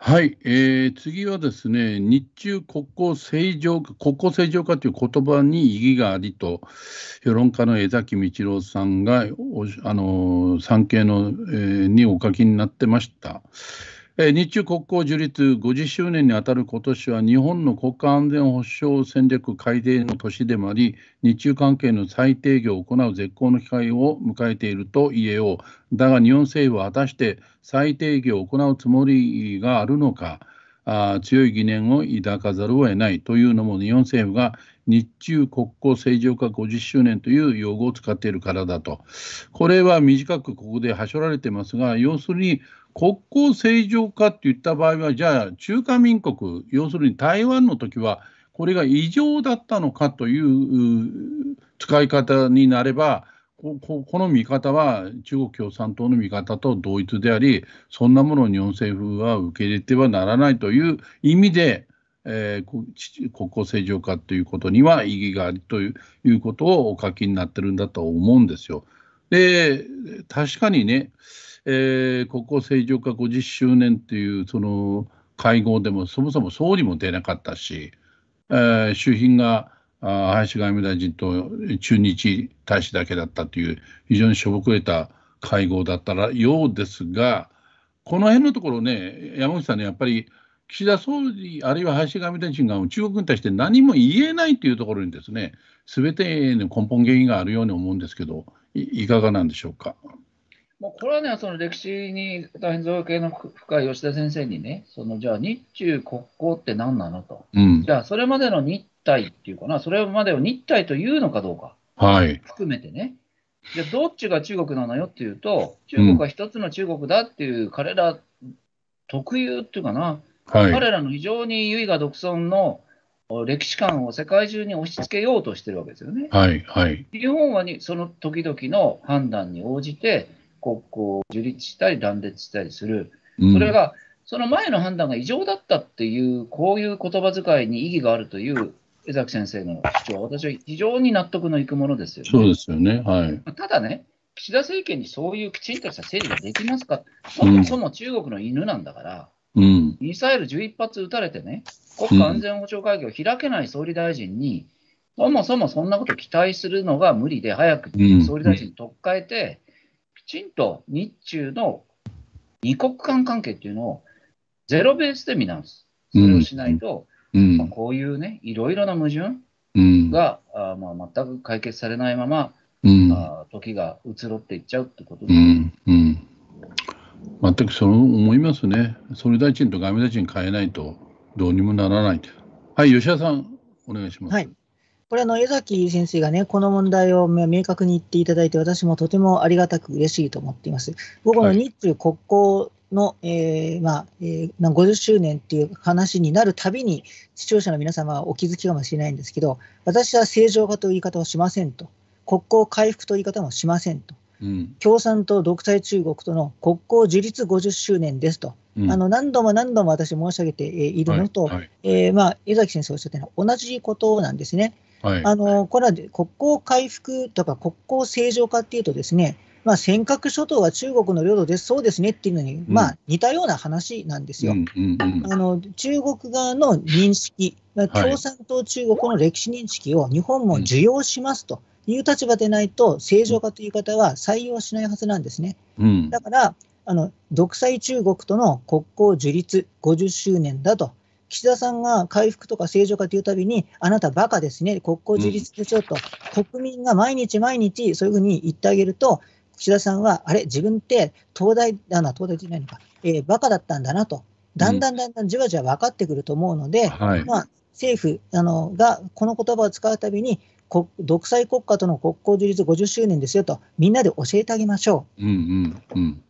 はい、えー、次はですね、日中国交正常化、国交正常化という言葉に意義がありと、評論家の江崎道郎さんが、あの産経の、えー、にお書きになってました。日中国交樹立50周年にあたる今年は日本の国家安全保障戦略改定の年でもあり日中関係の再定義を行う絶好の機会を迎えていると言えようだが日本政府は果たして再定義を行うつもりがあるのかあ強い疑念を抱かざるを得ないというのも日本政府が日中国交正常化50周年という用語を使っているからだとこれは短くここではしょられてますが要するに国交正常化って言った場合は、じゃあ、中華民国、要するに台湾の時は、これが異常だったのかという使い方になれば、この見方は中国共産党の見方と同一であり、そんなものを日本政府は受け入れてはならないという意味で、えー、国交正常化ということには意義があるということをお書きになってるんだと思うんですよ。で確かにねえー、国交正常化50周年というその会合でもそもそも総理も出なかったし、えー、周辺が林外務大臣と駐日大使だけだったという非常にしょぼくれた会合だったらようですがこの辺のところね山口さんねやっぱり岸田総理あるいは林外務大臣が中国に対して何も言えないというところにですね全ての根本原因があるように思うんですけどいかがなんでしょうか。もうこれはね、その歴史に大変造形の深い吉田先生にね、そのじゃあ日中国交って何なのと、うん、じゃあそれまでの日体っていうかな、それまでを日体というのかどうか、はい、含めてね、じゃどっちが中国なのよっていうと、中国は一つの中国だっていう、彼ら特有っていうかな、はい、彼らの非常に唯我独尊の歴史観を世界中に押し付けようとしてるわけですよね。はいはい、日本はにその時々の判断に応じて、ここう樹立したり断裂したりする。それが、その前の判断が異常だったっていう、こういう言葉遣いに意義があるという江崎先生の主張は、私は非常に納得のいくものですよね。そうですよね。はい。ただね、岸田政権にそういうきちんとした整理ができますか、そもそも中国の犬なんだから、うん、ミサイル11発撃たれてね、国家安全保障会議を開けない総理大臣に、うん、そもそもそんなこと期待するのが無理で、早く総理大臣に取っ換えて、ちんと日中の二国間関係っていうのをゼロベースで見直す。それをしないと、うん、まあ、こういうね、いろいろな矛盾が、うん、あまあ、全く解決されないまま、うん、あ時が移ろっていっちゃうってことです、ね、うん、うん、全くそう思いますね。総理大臣と外務大臣変えないとどうにもならないはい、吉田さん、お願いします。はいこれ江崎先生がね、この問題を明確に言っていただいて、私もとてもありがたく嬉しいと思っています。僕の日中国交の、えー、まあえー、50周年っていう話になるたびに、視聴者の皆様はお気づきかもしれないんですけど、私は正常化という言い方をしませんと、国交回復という言い方もしませんと、うん、共産党、独裁中国との国交樹立50周年ですと、あの何度も何度も私、申し上げているのと、江崎先生おっしゃったのは同じことなんですね。はい、あのこれは国交回復とか国交正常化っていうとですね、まあ、尖閣諸島は中国の領土です、そうですねっていうのに、まあ、似たような話なんですよ。あの中国側の認識、共産党中国の歴史認識を日本も受容しますという立場でないと、正常化という言い方は採用しないはずなんですね。だからあの独裁中国との国交樹立50周年だと岸田さんが回復とか正常化というたびに、あなたバカですね、国交樹立でしょと、うん、国民が毎日毎日そういうふうに言ってあげると、岸田さんは、あれ、自分って東大だな、東大じゃないのか、えー、バカだったんだなと、だんだんだんだんじわじわ分かってくると思うので、うんまあ、政府あのがこの言葉を使うたびに、独裁国家との国交樹立50周年ですよと、みんなで教えてあげましょう。うんうんうん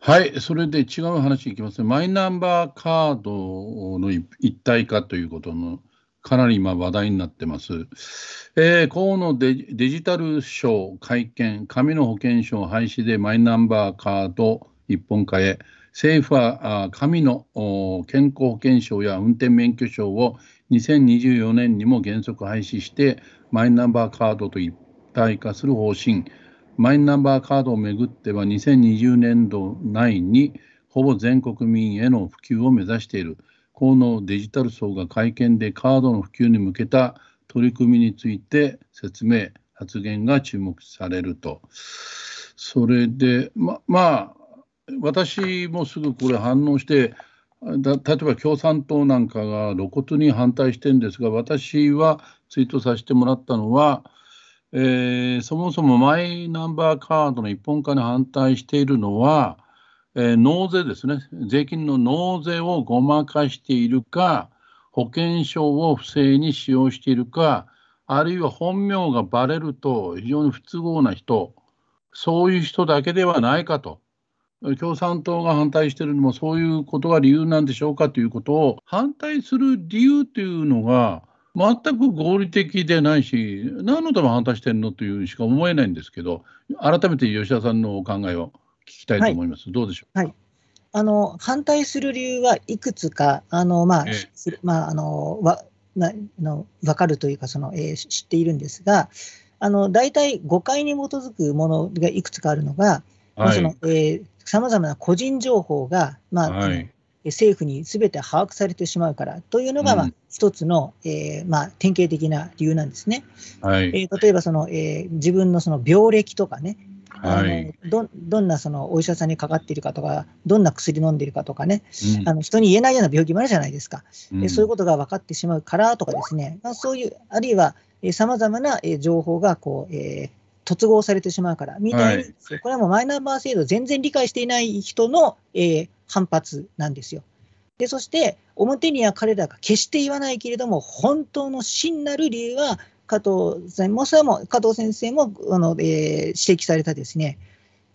はい、それで違う話いきますね。マイナンバーカードの一体化ということの、かなり今話題になってます。えー、河野デジタル省会見、紙の保険証廃止でマイナンバーカード一本化へ、政府は紙の健康保険証や運転免許証を2024年にも原則廃止して、マイナンバーカードと一体化する方針。マイナンバーカードをめぐっては2020年度内にほぼ全国民への普及を目指している河野デジタル層が会見でカードの普及に向けた取り組みについて説明発言が注目されるとそれでままあ私もすぐこれ反応してだ例えば共産党なんかが露骨に反対してるんですが私はツイートさせてもらったのはえー、そもそもマイナンバーカードの一本化に反対しているのは、えー、納税ですね、税金の納税をごまかしているか、保険証を不正に使用しているか、あるいは本名がばれると非常に不都合な人、そういう人だけではないかと、共産党が反対しているのもそういうことが理由なんでしょうかということを、反対する理由というのが、全く合理的でないし、何のため反対してるのというしか思えないんですけど、改めて吉田さんのお考えを聞きたいと思います。はい、どうでしょう、はい、あの反対する理由はいくつか、あのまあ、まあ、あのわなの分かるというかその、えー、知っているんですが、あの大体誤解に基づくものがいくつかあるのが、はい、そのえさまざまな個人情報が、まあ、はい、政府にすべて把握されてしまうからというのが、まあ、一つの、えー、まあ、典型的な理由なんですね。はい、えー、例えばその、えー、自分のその病歴とかね、はい、あのどどんなそのお医者さんにかかっているかとか、どんな薬飲んでいるかとかね、うん、あの人に言えないような病気もあるじゃないですか、うん、そういうことが分かってしまうからとかですね、まあ、そういう、あるいはさまざまな情報がこう、えー、突合されてしまうからみたいに、はい、これはもうマイナンバー制度全然理解していない人の、えー、反発なんですよ。でそして表には彼らが決して言わないけれども本当の真なる理由は加藤さんもそれも加藤先生もあの、えー、指摘されたですね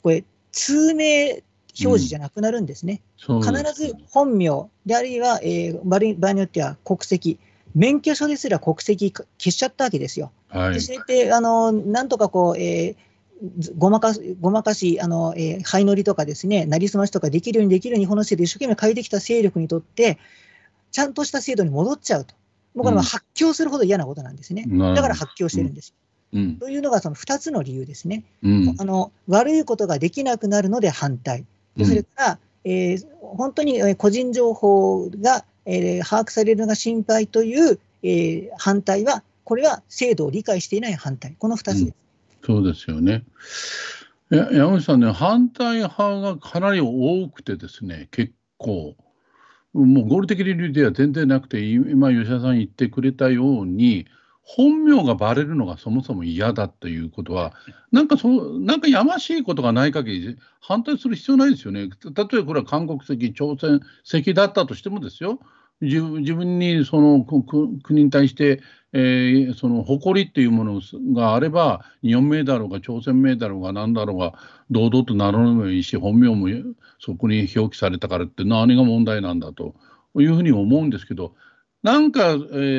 これ通名表示じゃなくなるんですね。うん、必ず本名であるいは、えー、場合によっては国籍免許証ですら国籍消しちゃったわけですよ。はい、それってあのなんとかこう、えーごまかごまかし、あの、えー、灰乗りとかですね、なりすましとかできるようにできる日本の制度一生懸命変えてきた勢力にとって、ちゃんとした制度に戻っちゃうと。もうこれは発狂するほど嫌なことなんですね。だから発狂してるんです。うん、というのがその2つの理由ですね、うん、あの。悪いことができなくなるので反対。それから、うん、えー、本当に個人情報が、えー、把握されるのが心配という、えー、反対は、これは制度を理解していない反対。この2つです。そうですよね。山口さんね、反対派がかなり多くてですね、結構、もう合理的理由では全然なくて、今、吉田さん言ってくれたように、本名がばれるのがそもそも嫌だということは、なんかそなんかやましいことがない限り、反対する必要ないですよね。例えばこれは韓国籍、朝鮮籍だったとしてもですよ、自分にその国に対して、えー、その誇りっていうものがあれば日本名だろうが朝鮮名だろうが何だろうが堂々と名乗るのいいし本名もそこに表記されたからって何が問題なんだというふうに思うんですけどなんか、え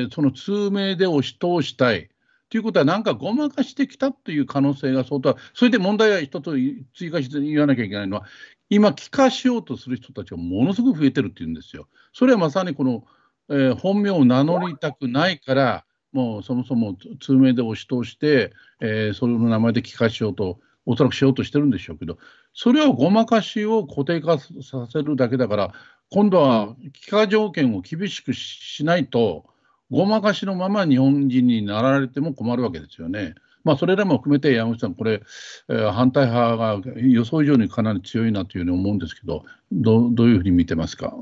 ー、その通名で押し通したい。ということは、なんかごまかしてきたという可能性が相当それで問題は一つ追加して言わなきゃいけないのは、今、帰化しようとする人たちがものすごく増えてるっていうんですよ。それはまさにこの、えー、本名を名乗りたくないから、もうそもそも通名で押し通して、えー、それの名前で帰化しようと、おそらくしようとしてるんでしょうけど、それをごまかしを固定化させるだけだから、今度は帰化条件を厳しくしないと、ごまかしのまま日本人になられても困るわけですよね。まあ、それらも含めて山口さん、これ、えー、反対派が予想以上にかなり強いなというふうに思うんですけど、どどういうふうに見てますか。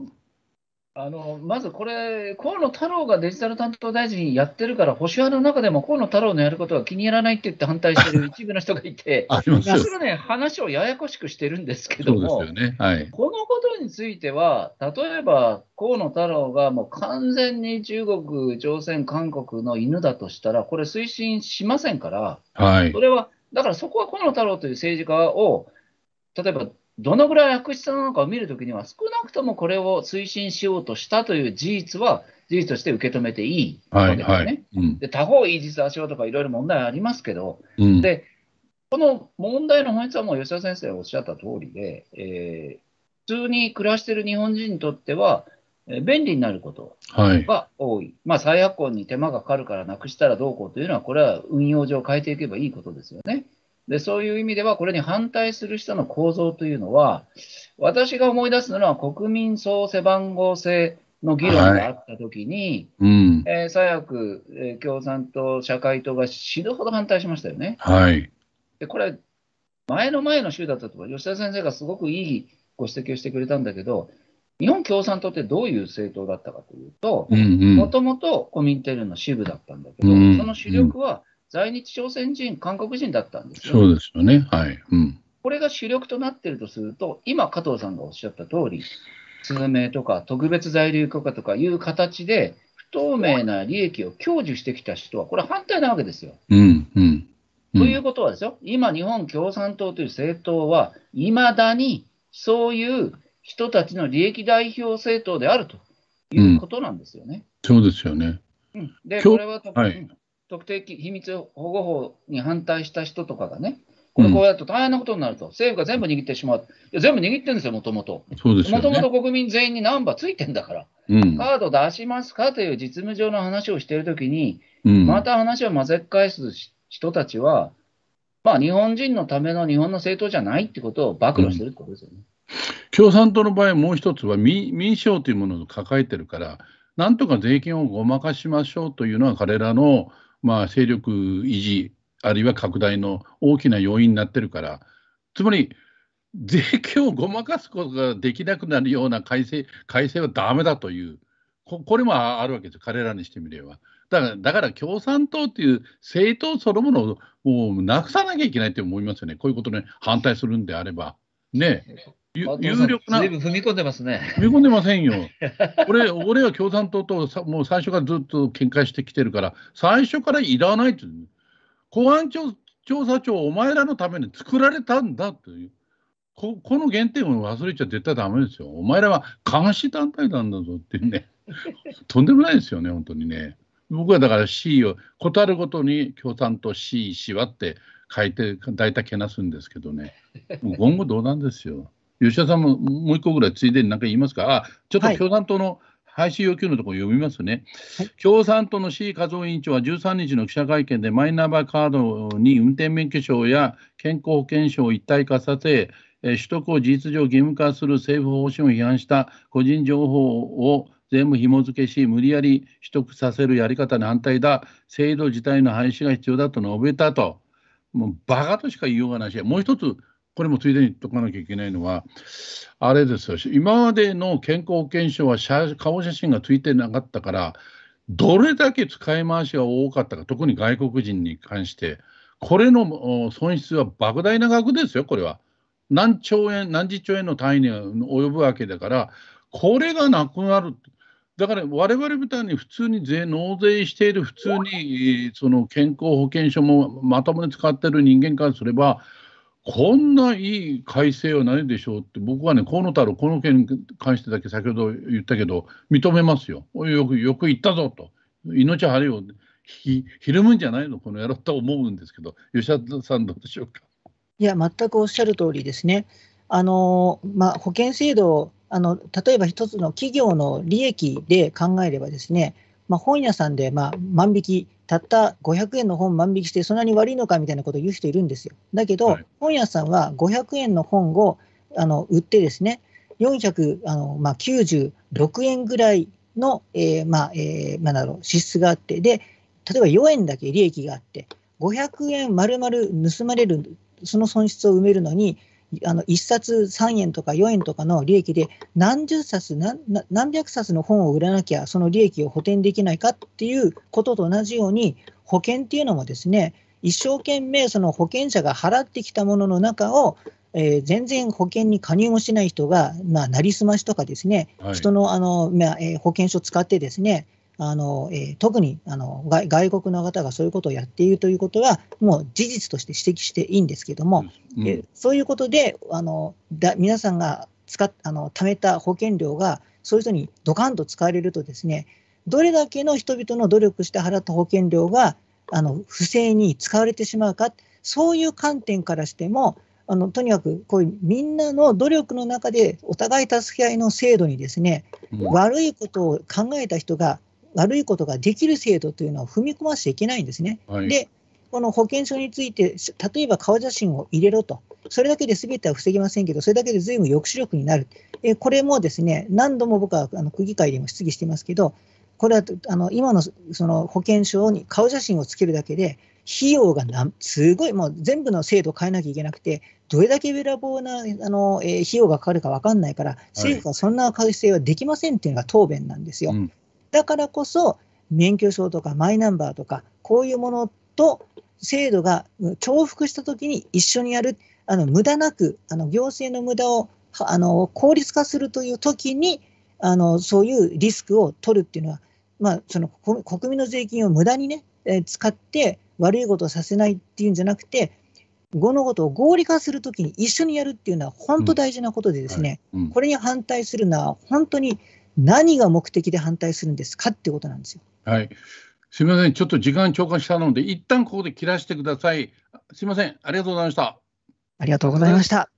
あのまずこれ、河野太郎がデジタル担当大臣やってるから、保守派の中でも河野太郎のやることは気に入らないって言って反対してる 一部の人がいて、あすそれね、話をややこしくしてるんですけども、ねはい、このことについては、例えば河野太郎がもう完全に中国、朝鮮、韓国の犬だとしたら、これ、推進しませんから、はい、それは、だからそこは河野太郎という政治家を、例えばどのぐらい悪質なのかを見るときには、少なくともこれを推進しようとしたという事実は、事実として受け止めていいわけですね。はいうん、で他方、いい実ス・しよとか、いろいろ問題ありますけど、うん、でこの問題の本質はもう吉田先生がおっしゃった通りで、えー、普通に暮らしている日本人にとっては、便利になることが多い、はい、まあ、再発行に手間がかかるからなくしたらどうこうというのは、これは運用上変えていけばいいことですよね。で、そういう意味では、これに反対する人の構造というのは、私が思い出すのは国民総背番号制の議論があったときに、はいうんえー、左翼、えー、共産党、社会党が死ぬほど反対しましたよね。はい、でこれ、前の前の週だったとか、吉田先生がすごくいいご指摘をしてくれたんだけど、日本共産党ってどういう政党だったかというと、もともとコミンテルンの支部だったんだけど、うんうん、その主力は在日朝鮮人、韓国人だったんですよ、ね、そうですよね、はいうん、これが主力となっているとすると、今、加藤さんがおっしゃった通り、通名とか特別在留許可とかいう形で、不透明な利益を享受してきた人は、これ、反対なわけですよ。うんうんうん、ということはですよ、今、日本共産党という政党は、いまだにそういう人たちの利益代表政党であるということなんですよね。うん、そうですよね。うん、で、これは多分、はい、特定秘密保護法に反対した人とかがね、これこうやると大変なことになると、政府が全部握ってしまう、いや全部握ってるんですよ、もともと。もともと国民全員にナンバーついてんだから、うん、カード出しますかという実務上の話をしているときに、うん、また話を混ぜ返す人たちは、まあ、日本人のための日本の政党じゃないってことを暴露してるってことですよね、うん、共産党の場合、もう一つは民民主党というものを抱えてるから、なんとか税金をごまかしましょうというのは、彼らのまあ、勢力維持、あるいは拡大の大きな要因になってるから、つまり、税金をごまかすことができなくなるような改正改正はだめだというこ、これもあるわけです、彼らにしてみれば。だからだから共産党という政党そのものをもうなくさなきゃいけないって思いますよね、こういうことに反対するんであれば。ね有力な。踏み込んでますね。踏み込んでませんよ。俺、俺は共産党とさもう最初からずっと見解してきてるから、最初からいらないという。公安調査庁、お前らのために作られたんだという。ここの原点を忘れちゃ絶対だめですよ。お前らは監視団体なんだぞってね。とんでもないですよね、本当にね。僕はだから C を、ことあるごとに共産党 C、しわって書いて、大体けなすんですけどね。もう言語道断ですよ。吉田さんももう一個ぐらいついでに何か言いますか、あちょっと共産党の、廃止要求のところ読みますね、はい、共産党の志位和夫委員長は13日の記者会見でマイナンバーカードに運転免許証や健康保険証を一体化させ取得を事実上義務化する政府方針を批判した個人情報を全部紐付けし無理やり取得させるやり方に反対だ制度自体の廃止が必要だと述べたともうバカとしか言いようがないしもう一つこれもついでに言っとかなきゃいけないのは、あれですよ、今までの健康保険証は顔写真がついてなかったから、どれだけ使い回しが多かったか、特に外国人に関して、これの損失は莫大な額ですよ、これは。何兆円、何十兆円の単位に及ぶわけだから、これがなくなる。だから我々みたいに普通に税納税している普通にその健康保険証もまともに使っている人間からすればこんないい改正はないでしょうって、僕はね、河野太郎、この件に関してだけ先ほど言ったけど、認めますよ。よく、よく言ったぞと。命張りをひ、ひるむんじゃないのこの野郎と思うんですけど、吉田さんどうでしょうか。いや、全くおっしゃる通りですね。あの、まあ、保険制度、あの、例えば一つの企業の利益で考えればですね、まあ、本屋さんで、まあ、万引きたった500円の本万引きしてそんなに悪いのかみたいなことを言う人いるんですよ。だけど、はい、本屋さんは500円の本をあの売ってですね、496円ぐらいの、えー、まあ、えー、まあ、だろう、支出があって、で、例えば4円だけ利益があって、500円丸々盗まれる、その損失を埋めるのに、あの1冊3円とか4円とかの利益で何十冊何何百冊の本を売らなきゃその利益を補填できないかっていうことと同じように保険っていうのもですね一生懸命その保険者が払ってきたものの中をえー、全然保険に加入もしない人が、まあ、なりすましとかですね、はい、人のあの、まあえー、保険証使ってですね、あのえー、特にあの外外国の方がそういうことをやっているということは、もう事実として指摘していいんですけども、うん、えー、そういうことであのだ皆さんが使っあの貯めた保険料が、そういう人にドカンと使われるとですね、どれだけの人々の努力して払った保険料があの不正に使われてしまうか、そういう観点からしても、あのとにかくこういうみんなの努力の中でお互い助け合いの制度にですね、うん、悪いことを考えた人が悪いことができる制度というのは踏み込ませちゃいけないんですね。はい、でこの保険証について、例えば顔写真を入れろと、それだけで全ては防げませんけど、それだけで随分抑止力になる、えこれもですね何度も僕はあの区議会でも質疑してますけど、これはあの今のその保険証に顔写真をつけるだけで、費用がなすごい、もう全部の制度を変えなきゃいけなくて、どれだけべらぼうなあの、えー、費用がかかるか分かんないから、政府はそんな改正はできませんっていうのが答弁なんですよ。だからこそ、免許証とかマイナンバーとか、こういうものと制度が重複したときに一緒にやる、あの無駄なく、あの行政の無駄をあの効率化するというときにあの、そういうリスクを取るっていうのは、まあ、その国民の税金を無駄にね、え使って悪いことをさせないっていうんじゃなくて、のことを合理化するときに一緒にやるっていうのは本当大事なことでですね、うんはいうん、これに反対するのは本当に何が目的で反対するんですかってことなんですよ。はいすみません、ちょっと時間超過したので、一旦ここで切らしてください。すみません、ありがとうございました。ありがとうございました。